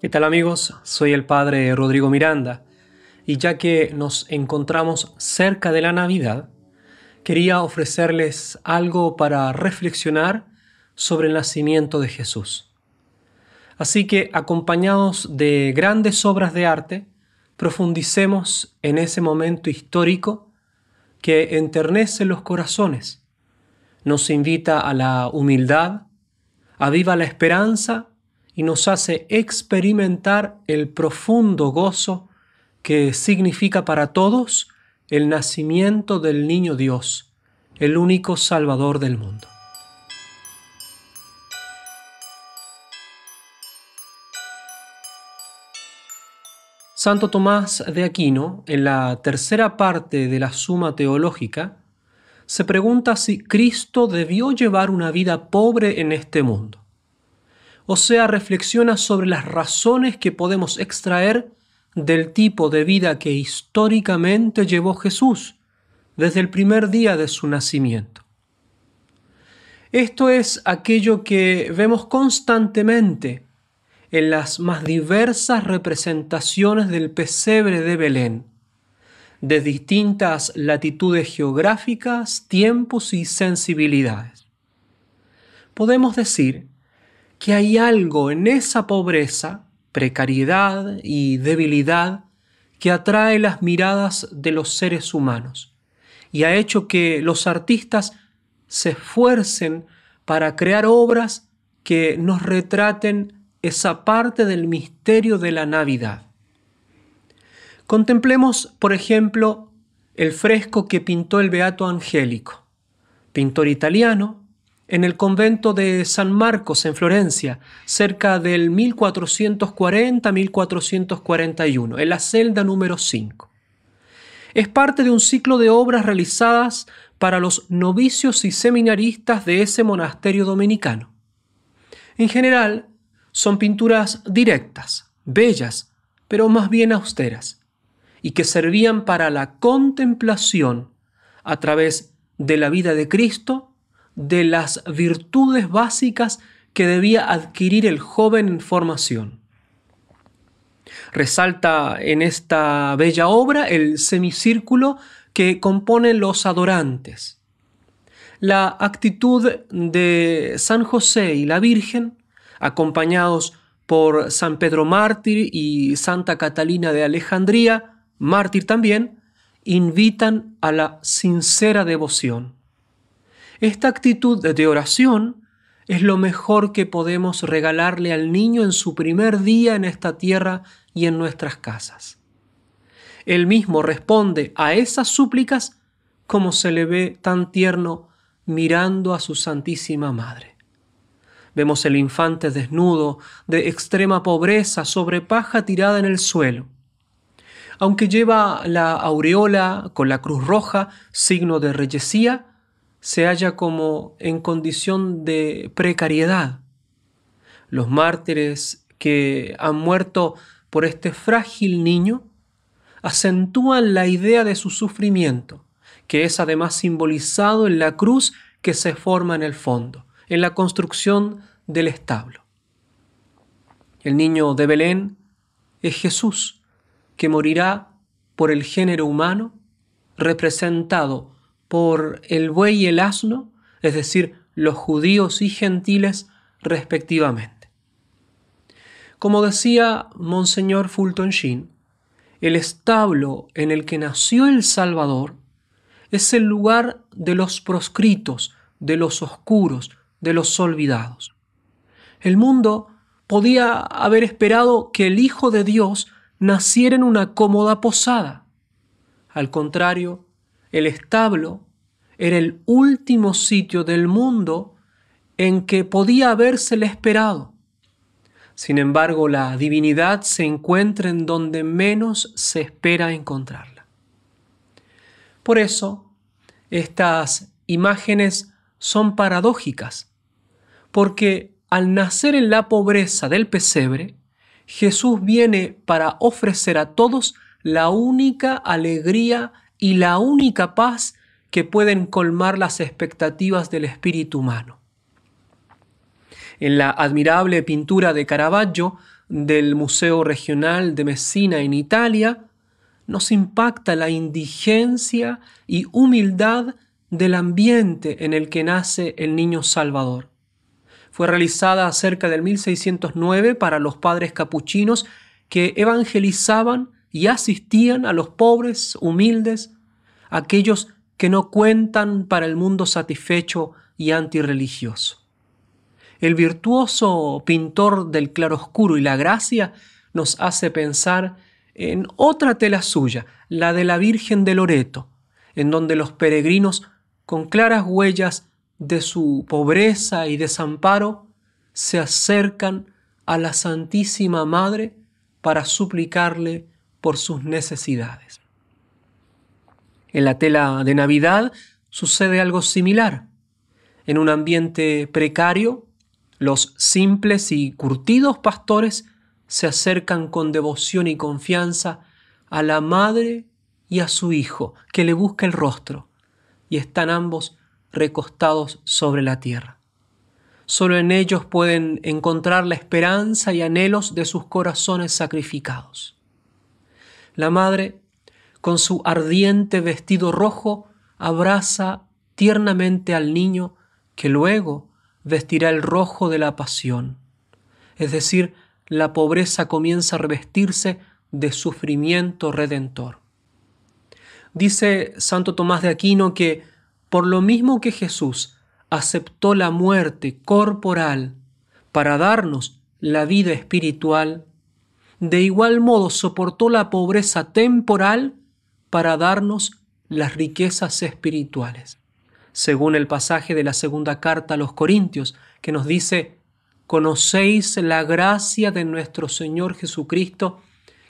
¿Qué tal amigos? Soy el padre Rodrigo Miranda y ya que nos encontramos cerca de la Navidad, quería ofrecerles algo para reflexionar sobre el nacimiento de Jesús. Así que acompañados de grandes obras de arte, profundicemos en ese momento histórico que enternece los corazones, nos invita a la humildad, aviva la esperanza y nos hace experimentar el profundo gozo que significa para todos el nacimiento del niño Dios, el único Salvador del mundo. Santo Tomás de Aquino, en la tercera parte de la Suma Teológica, se pregunta si Cristo debió llevar una vida pobre en este mundo o sea, reflexiona sobre las razones que podemos extraer del tipo de vida que históricamente llevó Jesús desde el primer día de su nacimiento. Esto es aquello que vemos constantemente en las más diversas representaciones del pesebre de Belén, de distintas latitudes geográficas, tiempos y sensibilidades. Podemos decir que hay algo en esa pobreza, precariedad y debilidad que atrae las miradas de los seres humanos y ha hecho que los artistas se esfuercen para crear obras que nos retraten esa parte del misterio de la Navidad. Contemplemos, por ejemplo, el fresco que pintó el Beato Angélico, pintor italiano, en el convento de San Marcos en Florencia, cerca del 1440-1441, en la celda número 5. Es parte de un ciclo de obras realizadas para los novicios y seminaristas de ese monasterio dominicano. En general, son pinturas directas, bellas, pero más bien austeras, y que servían para la contemplación a través de la vida de Cristo de las virtudes básicas que debía adquirir el joven en formación. Resalta en esta bella obra el semicírculo que componen los adorantes. La actitud de San José y la Virgen, acompañados por San Pedro Mártir y Santa Catalina de Alejandría, mártir también, invitan a la sincera devoción. Esta actitud de oración es lo mejor que podemos regalarle al niño en su primer día en esta tierra y en nuestras casas. Él mismo responde a esas súplicas como se le ve tan tierno mirando a su Santísima Madre. Vemos el infante desnudo, de extrema pobreza, sobre paja tirada en el suelo. Aunque lleva la aureola con la cruz roja, signo de reyesía, se halla como en condición de precariedad. Los mártires que han muerto por este frágil niño acentúan la idea de su sufrimiento, que es además simbolizado en la cruz que se forma en el fondo, en la construcción del establo. El niño de Belén es Jesús, que morirá por el género humano, representado por el buey y el asno, es decir, los judíos y gentiles respectivamente. Como decía Monseñor Fulton Sheen, el establo en el que nació el Salvador es el lugar de los proscritos, de los oscuros, de los olvidados. El mundo podía haber esperado que el Hijo de Dios naciera en una cómoda posada. Al contrario, el establo era el último sitio del mundo en que podía habérsele esperado. Sin embargo, la divinidad se encuentra en donde menos se espera encontrarla. Por eso, estas imágenes son paradójicas, porque al nacer en la pobreza del pesebre, Jesús viene para ofrecer a todos la única alegría y la única paz que pueden colmar las expectativas del espíritu humano. En la admirable pintura de Caravaggio del Museo Regional de Messina en Italia, nos impacta la indigencia y humildad del ambiente en el que nace el niño Salvador. Fue realizada cerca del 1609 para los padres capuchinos que evangelizaban y asistían a los pobres, humildes, aquellos que no cuentan para el mundo satisfecho y antirreligioso. El virtuoso pintor del claroscuro y la gracia nos hace pensar en otra tela suya, la de la Virgen de Loreto, en donde los peregrinos, con claras huellas de su pobreza y desamparo, se acercan a la Santísima Madre para suplicarle por sus necesidades. En la tela de Navidad sucede algo similar. En un ambiente precario, los simples y curtidos pastores se acercan con devoción y confianza a la madre y a su hijo, que le busca el rostro, y están ambos recostados sobre la tierra. Solo en ellos pueden encontrar la esperanza y anhelos de sus corazones sacrificados la madre, con su ardiente vestido rojo, abraza tiernamente al niño que luego vestirá el rojo de la pasión. Es decir, la pobreza comienza a revestirse de sufrimiento redentor. Dice Santo Tomás de Aquino que por lo mismo que Jesús aceptó la muerte corporal para darnos la vida espiritual, de igual modo soportó la pobreza temporal para darnos las riquezas espirituales. Según el pasaje de la segunda carta a los Corintios, que nos dice, conocéis la gracia de nuestro Señor Jesucristo,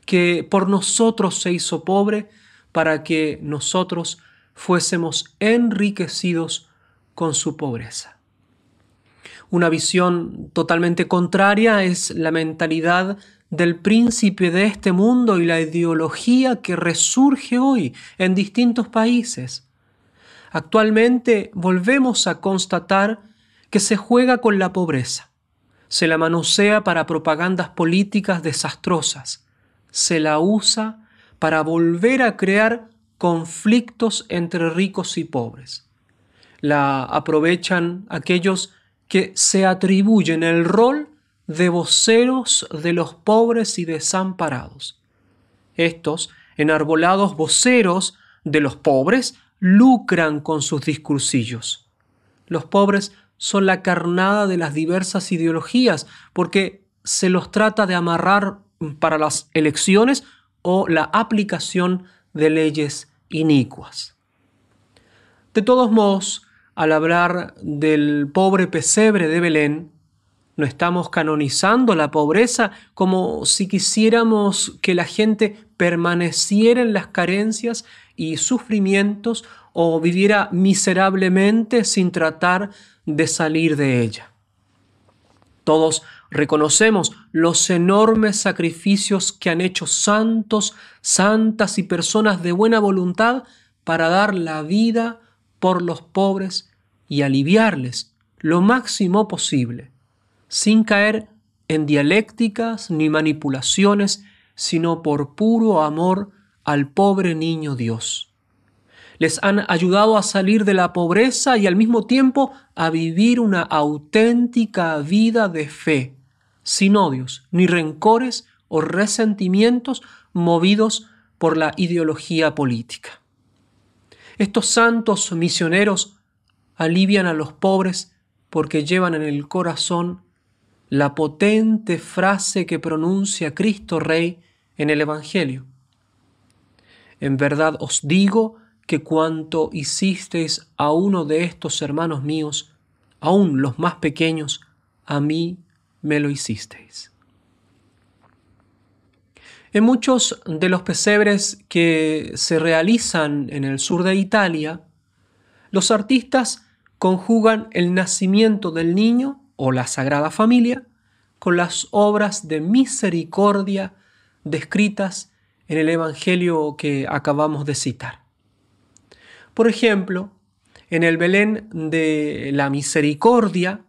que por nosotros se hizo pobre, para que nosotros fuésemos enriquecidos con su pobreza. Una visión totalmente contraria es la mentalidad del príncipe de este mundo y la ideología que resurge hoy en distintos países. Actualmente volvemos a constatar que se juega con la pobreza, se la manosea para propagandas políticas desastrosas, se la usa para volver a crear conflictos entre ricos y pobres. La aprovechan aquellos que se atribuyen el rol de voceros de los pobres y desamparados. Estos enarbolados voceros de los pobres lucran con sus discursillos. Los pobres son la carnada de las diversas ideologías, porque se los trata de amarrar para las elecciones o la aplicación de leyes inicuas. De todos modos, al hablar del pobre pesebre de Belén, no estamos canonizando la pobreza como si quisiéramos que la gente permaneciera en las carencias y sufrimientos o viviera miserablemente sin tratar de salir de ella. Todos reconocemos los enormes sacrificios que han hecho santos, santas y personas de buena voluntad para dar la vida por los pobres y aliviarles lo máximo posible sin caer en dialécticas ni manipulaciones, sino por puro amor al pobre niño Dios. Les han ayudado a salir de la pobreza y al mismo tiempo a vivir una auténtica vida de fe, sin odios, ni rencores o resentimientos movidos por la ideología política. Estos santos misioneros alivian a los pobres porque llevan en el corazón la potente frase que pronuncia Cristo Rey en el Evangelio. En verdad os digo que cuanto hicisteis a uno de estos hermanos míos, aún los más pequeños, a mí me lo hicisteis. En muchos de los pesebres que se realizan en el sur de Italia, los artistas conjugan el nacimiento del niño o la Sagrada Familia con las obras de misericordia descritas en el Evangelio que acabamos de citar. Por ejemplo, en el Belén de la Misericordia,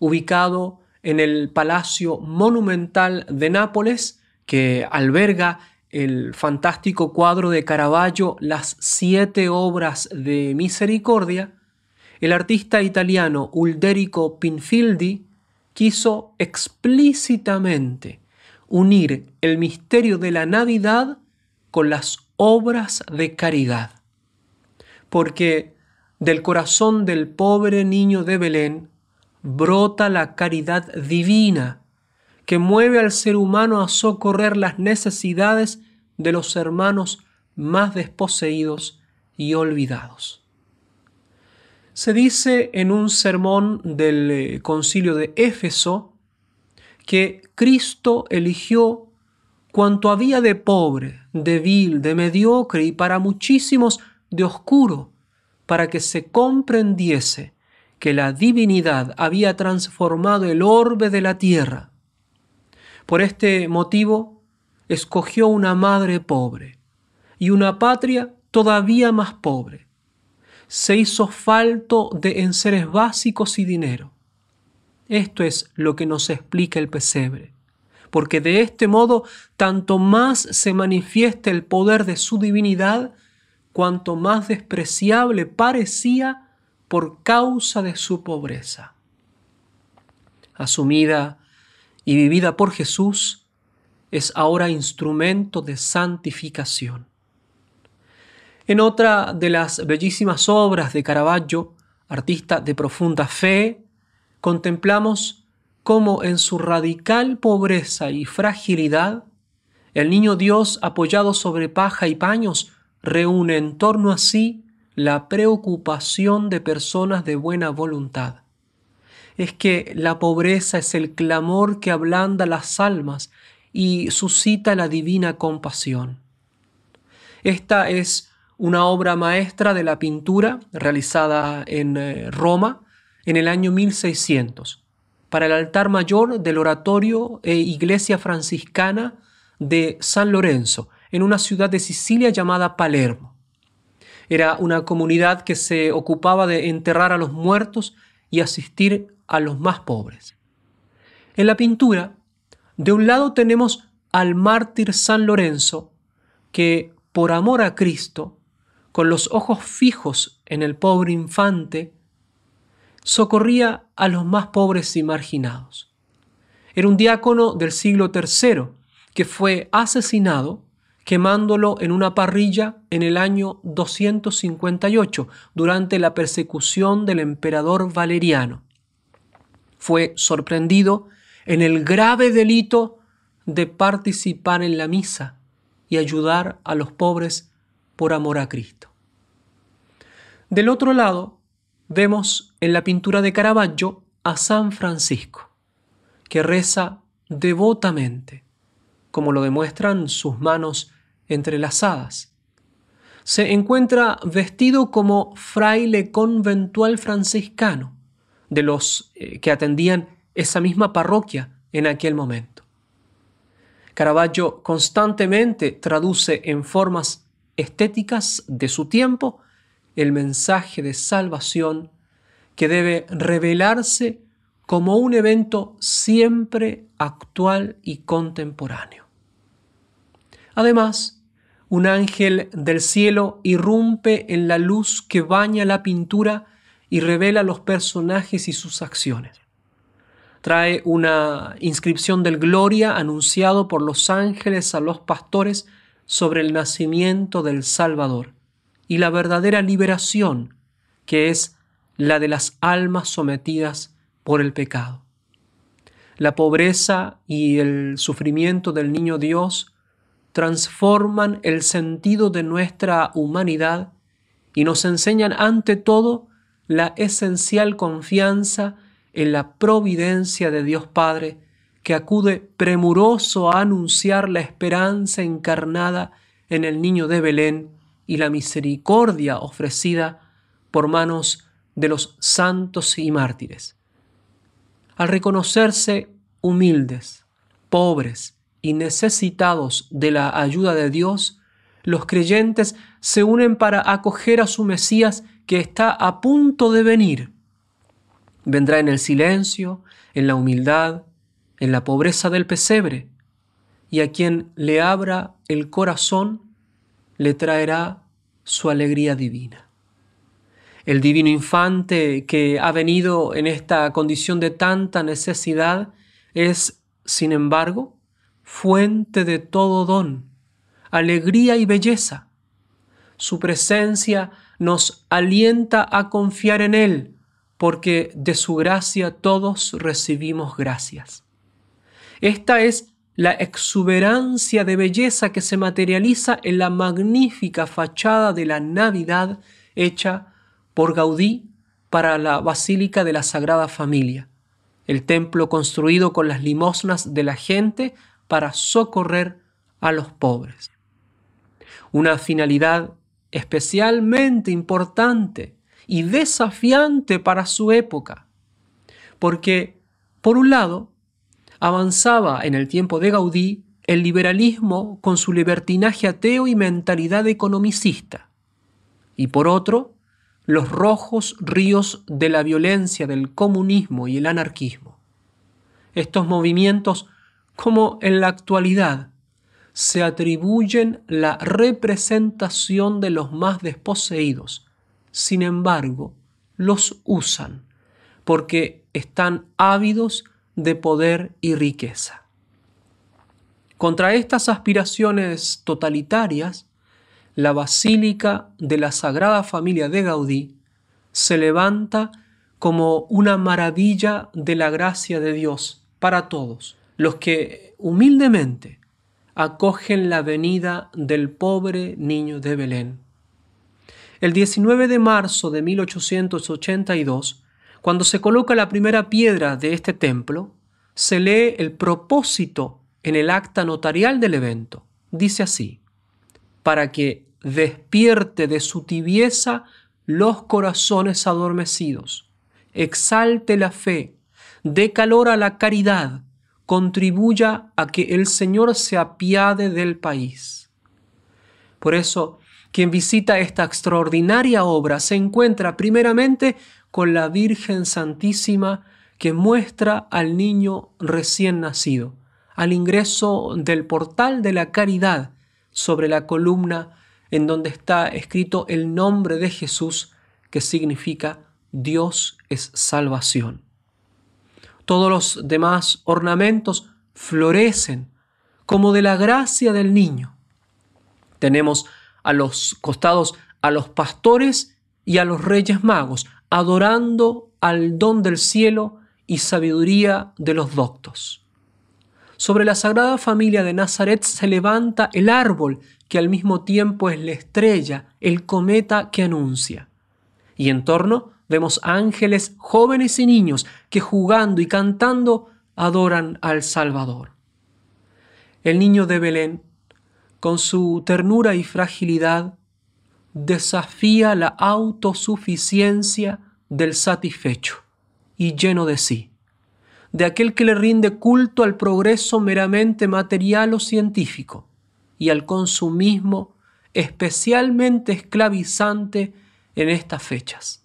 ubicado en el Palacio Monumental de Nápoles, que alberga el fantástico cuadro de Caravaggio Las siete obras de misericordia, el artista italiano Ulderico Pinfildi quiso explícitamente unir el misterio de la Navidad con las obras de caridad. Porque del corazón del pobre niño de Belén brota la caridad divina que mueve al ser humano a socorrer las necesidades de los hermanos más desposeídos y olvidados. Se dice en un sermón del eh, concilio de Éfeso que Cristo eligió cuanto había de pobre, de vil, de mediocre y para muchísimos de oscuro, para que se comprendiese que la divinidad había transformado el orbe de la tierra. Por este motivo, escogió una madre pobre y una patria todavía más pobre se hizo falto de enseres básicos y dinero. Esto es lo que nos explica el pesebre, porque de este modo tanto más se manifiesta el poder de su divinidad, cuanto más despreciable parecía por causa de su pobreza. Asumida y vivida por Jesús, es ahora instrumento de santificación. En otra de las bellísimas obras de Caravaggio, artista de profunda fe, contemplamos cómo en su radical pobreza y fragilidad, el niño Dios apoyado sobre paja y paños reúne en torno a sí la preocupación de personas de buena voluntad. Es que la pobreza es el clamor que ablanda las almas y suscita la divina compasión. Esta es una obra maestra de la pintura realizada en eh, Roma en el año 1600 para el altar mayor del oratorio e iglesia franciscana de San Lorenzo, en una ciudad de Sicilia llamada Palermo. Era una comunidad que se ocupaba de enterrar a los muertos y asistir a los más pobres. En la pintura, de un lado tenemos al mártir San Lorenzo, que por amor a Cristo con los ojos fijos en el pobre infante, socorría a los más pobres y marginados. Era un diácono del siglo III que fue asesinado quemándolo en una parrilla en el año 258 durante la persecución del emperador Valeriano. Fue sorprendido en el grave delito de participar en la misa y ayudar a los pobres amor a Cristo. Del otro lado, vemos en la pintura de Caravaggio a San Francisco, que reza devotamente, como lo demuestran sus manos entrelazadas. Se encuentra vestido como fraile conventual franciscano, de los eh, que atendían esa misma parroquia en aquel momento. Caravaggio constantemente traduce en formas estéticas de su tiempo el mensaje de salvación que debe revelarse como un evento siempre actual y contemporáneo. Además, un ángel del cielo irrumpe en la luz que baña la pintura y revela los personajes y sus acciones. Trae una inscripción del gloria anunciado por los ángeles a los pastores sobre el nacimiento del Salvador y la verdadera liberación, que es la de las almas sometidas por el pecado. La pobreza y el sufrimiento del niño Dios transforman el sentido de nuestra humanidad y nos enseñan ante todo la esencial confianza en la providencia de Dios Padre que acude premuroso a anunciar la esperanza encarnada en el niño de Belén y la misericordia ofrecida por manos de los santos y mártires. Al reconocerse humildes, pobres y necesitados de la ayuda de Dios, los creyentes se unen para acoger a su Mesías que está a punto de venir. Vendrá en el silencio, en la humildad, en la pobreza del pesebre, y a quien le abra el corazón le traerá su alegría divina. El divino infante que ha venido en esta condición de tanta necesidad es, sin embargo, fuente de todo don, alegría y belleza. Su presencia nos alienta a confiar en Él, porque de su gracia todos recibimos gracias. Esta es la exuberancia de belleza que se materializa en la magnífica fachada de la Navidad hecha por Gaudí para la Basílica de la Sagrada Familia, el templo construido con las limosnas de la gente para socorrer a los pobres. Una finalidad especialmente importante y desafiante para su época, porque, por un lado, avanzaba en el tiempo de Gaudí el liberalismo con su libertinaje ateo y mentalidad economicista, y por otro, los rojos ríos de la violencia del comunismo y el anarquismo. Estos movimientos, como en la actualidad, se atribuyen la representación de los más desposeídos. Sin embargo, los usan porque están ávidos de poder y riqueza. Contra estas aspiraciones totalitarias, la Basílica de la Sagrada Familia de Gaudí se levanta como una maravilla de la gracia de Dios para todos los que humildemente acogen la venida del pobre niño de Belén. El 19 de marzo de 1882, cuando se coloca la primera piedra de este templo, se lee el propósito en el acta notarial del evento. Dice así, para que despierte de su tibieza los corazones adormecidos, exalte la fe, dé calor a la caridad, contribuya a que el Señor se apiade del país. Por eso, quien visita esta extraordinaria obra se encuentra primeramente con la Virgen Santísima que muestra al niño recién nacido, al ingreso del portal de la caridad sobre la columna en donde está escrito el nombre de Jesús, que significa Dios es salvación. Todos los demás ornamentos florecen como de la gracia del niño. Tenemos a los costados a los pastores y a los reyes magos, adorando al don del cielo y sabiduría de los doctos. Sobre la Sagrada Familia de Nazaret se levanta el árbol que al mismo tiempo es la estrella, el cometa que anuncia. Y en torno vemos ángeles jóvenes y niños que jugando y cantando adoran al Salvador. El niño de Belén, con su ternura y fragilidad, desafía la autosuficiencia del satisfecho y lleno de sí, de aquel que le rinde culto al progreso meramente material o científico y al consumismo especialmente esclavizante en estas fechas.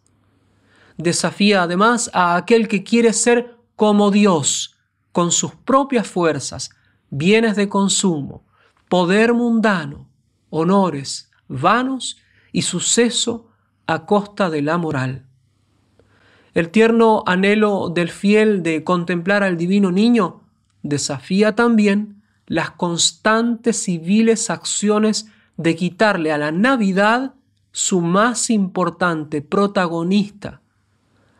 Desafía además a aquel que quiere ser como Dios, con sus propias fuerzas, bienes de consumo, poder mundano, honores vanos y suceso a costa de la moral. El tierno anhelo del fiel de contemplar al divino niño desafía también las constantes y viles acciones de quitarle a la Navidad su más importante protagonista,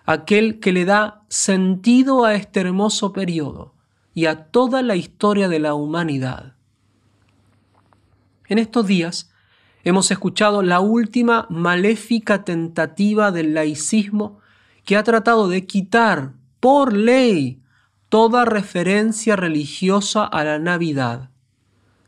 aquel que le da sentido a este hermoso periodo y a toda la historia de la humanidad. En estos días Hemos escuchado la última maléfica tentativa del laicismo que ha tratado de quitar por ley toda referencia religiosa a la Navidad,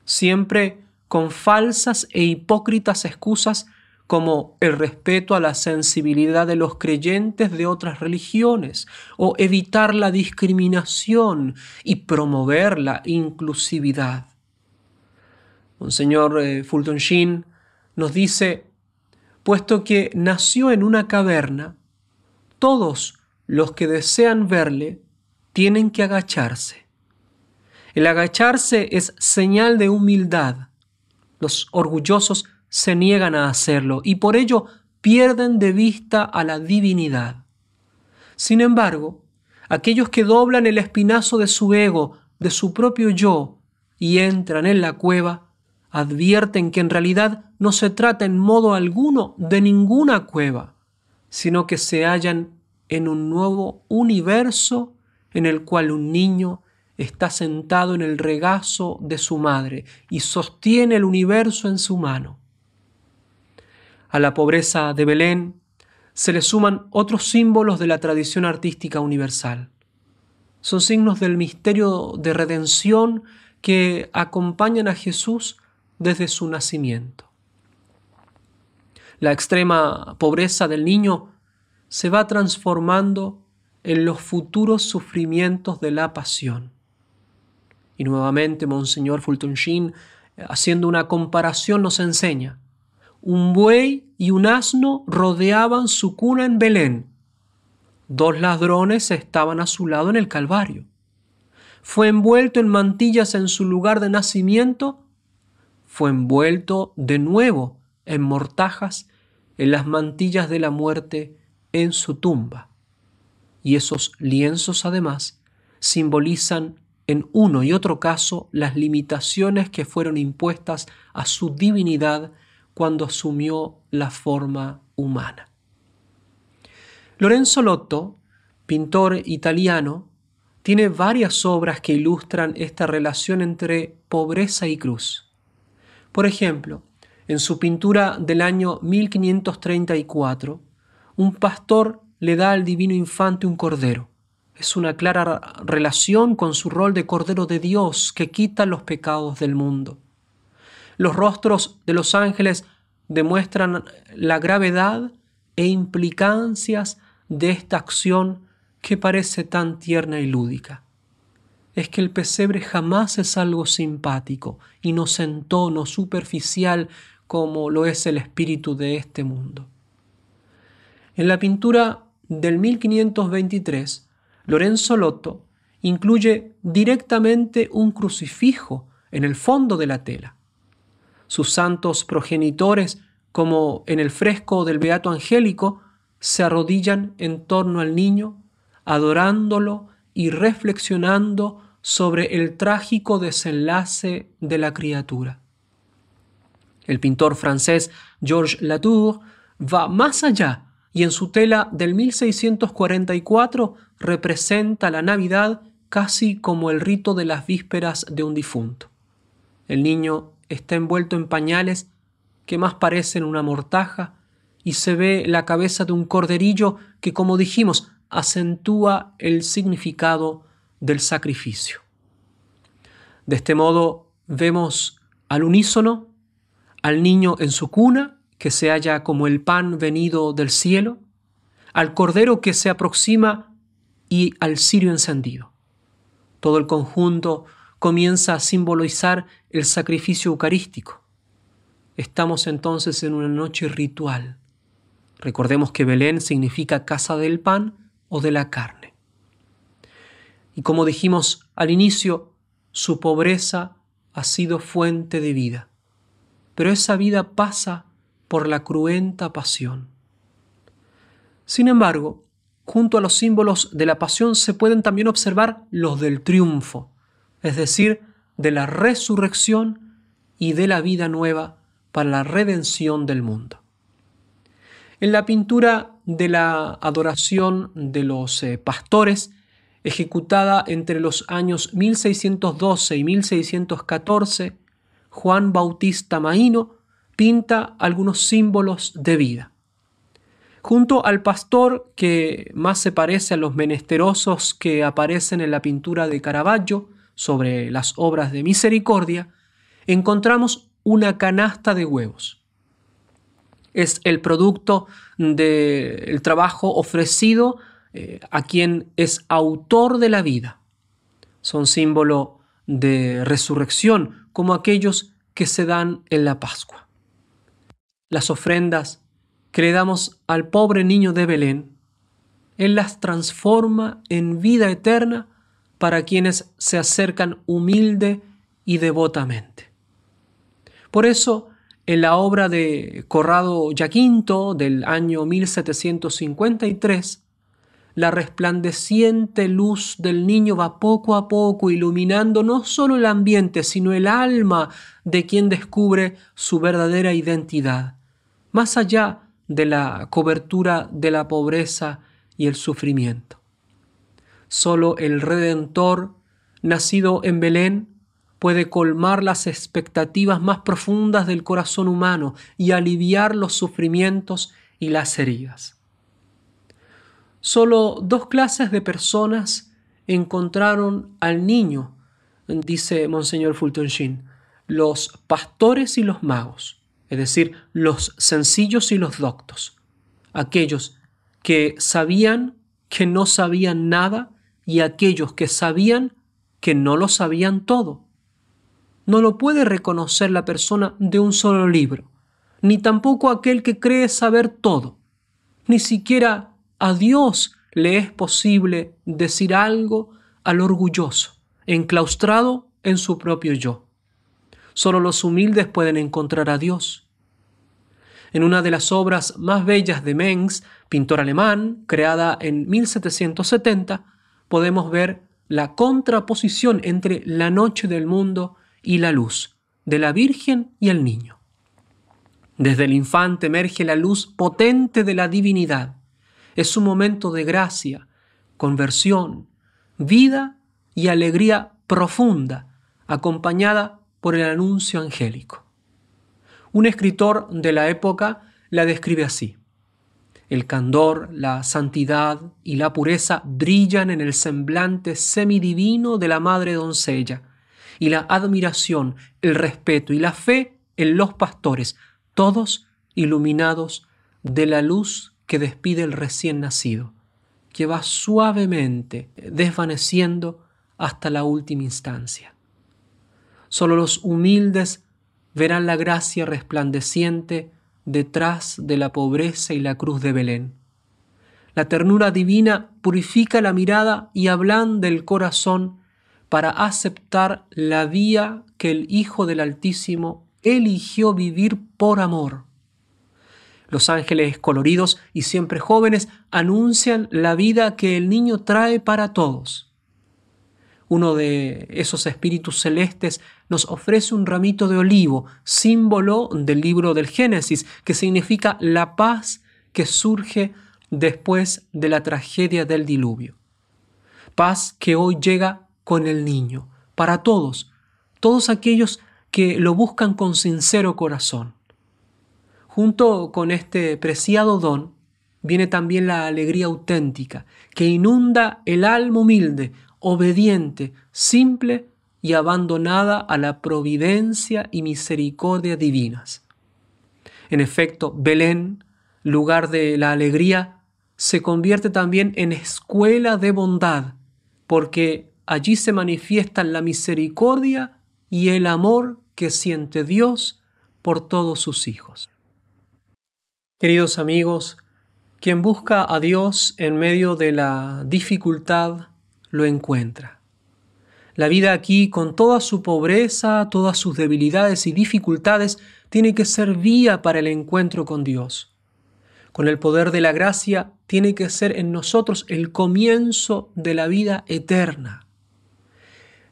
siempre con falsas e hipócritas excusas como el respeto a la sensibilidad de los creyentes de otras religiones, o evitar la discriminación y promover la inclusividad. Monseñor eh, Fulton Sheen nos dice, puesto que nació en una caverna, todos los que desean verle tienen que agacharse. El agacharse es señal de humildad. Los orgullosos se niegan a hacerlo y por ello pierden de vista a la divinidad. Sin embargo, aquellos que doblan el espinazo de su ego, de su propio yo, y entran en la cueva, advierten que en realidad no se trata en modo alguno de ninguna cueva, sino que se hallan en un nuevo universo en el cual un niño está sentado en el regazo de su madre y sostiene el universo en su mano. A la pobreza de Belén se le suman otros símbolos de la tradición artística universal. Son signos del misterio de redención que acompañan a Jesús desde su nacimiento. La extrema pobreza del niño se va transformando en los futuros sufrimientos de la pasión. Y nuevamente Monseñor Fulton Sheen, eh, haciendo una comparación, nos enseña, un buey y un asno rodeaban su cuna en Belén, dos ladrones estaban a su lado en el Calvario. Fue envuelto en mantillas en su lugar de nacimiento fue envuelto de nuevo en mortajas, en las mantillas de la muerte, en su tumba. Y esos lienzos además simbolizan en uno y otro caso las limitaciones que fueron impuestas a su divinidad cuando asumió la forma humana. Lorenzo Lotto, pintor italiano, tiene varias obras que ilustran esta relación entre pobreza y cruz. Por ejemplo, en su pintura del año 1534, un pastor le da al divino infante un cordero. Es una clara relación con su rol de cordero de Dios que quita los pecados del mundo. Los rostros de los ángeles demuestran la gravedad e implicancias de esta acción que parece tan tierna y lúdica es que el pesebre jamás es algo simpático, inocentón o superficial como lo es el espíritu de este mundo. En la pintura del 1523, Lorenzo Lotto incluye directamente un crucifijo en el fondo de la tela. Sus santos progenitores, como en el fresco del Beato Angélico, se arrodillan en torno al niño, adorándolo y reflexionando sobre el trágico desenlace de la criatura. El pintor francés Georges Latour va más allá y en su tela del 1644 representa la Navidad casi como el rito de las vísperas de un difunto. El niño está envuelto en pañales que más parecen una mortaja y se ve la cabeza de un corderillo que, como dijimos, acentúa el significado del sacrificio. De este modo vemos al unísono al niño en su cuna, que se halla como el pan venido del cielo, al cordero que se aproxima y al cirio encendido. Todo el conjunto comienza a simbolizar el sacrificio eucarístico. Estamos entonces en una noche ritual. Recordemos que Belén significa casa del pan o de la carne. Y como dijimos al inicio, su pobreza ha sido fuente de vida, pero esa vida pasa por la cruenta pasión. Sin embargo, junto a los símbolos de la pasión se pueden también observar los del triunfo, es decir, de la resurrección y de la vida nueva para la redención del mundo. En la pintura de la adoración de los eh, pastores ejecutada entre los años 1612 y 1614, Juan Bautista Maíno pinta algunos símbolos de vida. Junto al pastor que más se parece a los menesterosos que aparecen en la pintura de Caravaggio sobre las obras de misericordia, encontramos una canasta de huevos. Es el producto del trabajo ofrecido eh, a quien es autor de la vida. Son símbolo de resurrección, como aquellos que se dan en la Pascua. Las ofrendas que le damos al pobre niño de Belén, Él las transforma en vida eterna para quienes se acercan humilde y devotamente. Por eso, en la obra de Corrado Yaquinto del año 1753, la resplandeciente luz del niño va poco a poco iluminando no solo el ambiente, sino el alma de quien descubre su verdadera identidad, más allá de la cobertura de la pobreza y el sufrimiento. Solo el Redentor, nacido en Belén, puede colmar las expectativas más profundas del corazón humano y aliviar los sufrimientos y las heridas. Solo dos clases de personas encontraron al niño, dice Monseñor Fulton Sheen, los pastores y los magos, es decir, los sencillos y los doctos, aquellos que sabían que no sabían nada y aquellos que sabían que no lo sabían todo. No lo puede reconocer la persona de un solo libro, ni tampoco aquel que cree saber todo. Ni siquiera a Dios le es posible decir algo al orgulloso, enclaustrado en su propio yo. Solo los humildes pueden encontrar a Dios. En una de las obras más bellas de Mengs, pintor alemán, creada en 1770, podemos ver la contraposición entre la noche del mundo y la luz, de la Virgen y el niño. Desde el infante emerge la luz potente de la divinidad, es un momento de gracia, conversión, vida y alegría profunda, acompañada por el anuncio angélico. Un escritor de la época la describe así. El candor, la santidad y la pureza brillan en el semblante semidivino de la madre doncella, y la admiración, el respeto y la fe en los pastores, todos iluminados de la luz que despide el recién nacido, que va suavemente desvaneciendo hasta la última instancia. Solo los humildes verán la gracia resplandeciente detrás de la pobreza y la cruz de Belén. La ternura divina purifica la mirada y ablanda el corazón para aceptar la vía que el Hijo del Altísimo eligió vivir por amor. Los ángeles coloridos y siempre jóvenes anuncian la vida que el niño trae para todos. Uno de esos espíritus celestes nos ofrece un ramito de olivo, símbolo del libro del Génesis, que significa la paz que surge después de la tragedia del diluvio. Paz que hoy llega con el niño, para todos, todos aquellos que lo buscan con sincero corazón. Junto con este preciado don viene también la alegría auténtica, que inunda el alma humilde, obediente, simple y abandonada a la providencia y misericordia divinas. En efecto, Belén, lugar de la alegría, se convierte también en escuela de bondad, porque allí se manifiestan la misericordia y el amor que siente Dios por todos sus hijos. Queridos amigos, quien busca a Dios en medio de la dificultad, lo encuentra. La vida aquí, con toda su pobreza, todas sus debilidades y dificultades, tiene que ser vía para el encuentro con Dios. Con el poder de la gracia, tiene que ser en nosotros el comienzo de la vida eterna.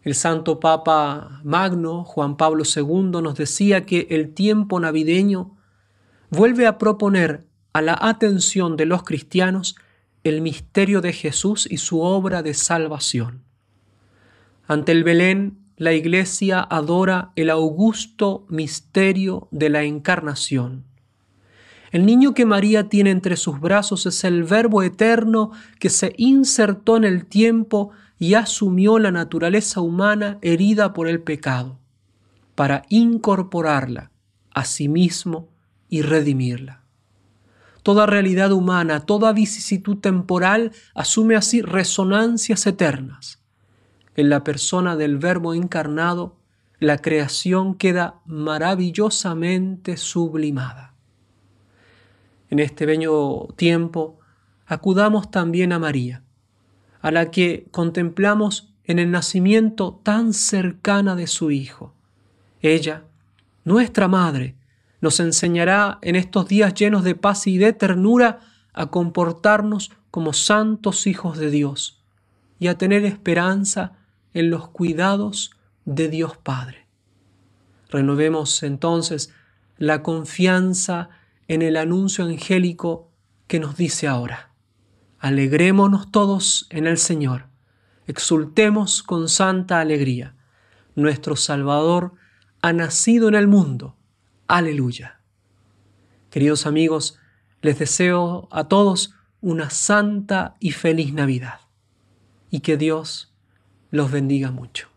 El santo Papa Magno, Juan Pablo II, nos decía que el tiempo navideño vuelve a proponer a la atención de los cristianos el misterio de Jesús y su obra de salvación. Ante el Belén, la iglesia adora el augusto misterio de la encarnación. El niño que María tiene entre sus brazos es el Verbo eterno que se insertó en el tiempo y asumió la naturaleza humana herida por el pecado, para incorporarla a sí mismo y redimirla. Toda realidad humana, toda vicisitud temporal asume así resonancias eternas. En la persona del Verbo encarnado, la creación queda maravillosamente sublimada. En este bello tiempo, acudamos también a María, a la que contemplamos en el nacimiento tan cercana de su Hijo. Ella, nuestra Madre, nos enseñará en estos días llenos de paz y de ternura a comportarnos como santos hijos de Dios y a tener esperanza en los cuidados de Dios Padre. Renovemos entonces la confianza en el anuncio angélico que nos dice ahora. Alegrémonos todos en el Señor, exultemos con santa alegría. Nuestro Salvador ha nacido en el mundo Aleluya. Queridos amigos, les deseo a todos una santa y feliz Navidad y que Dios los bendiga mucho.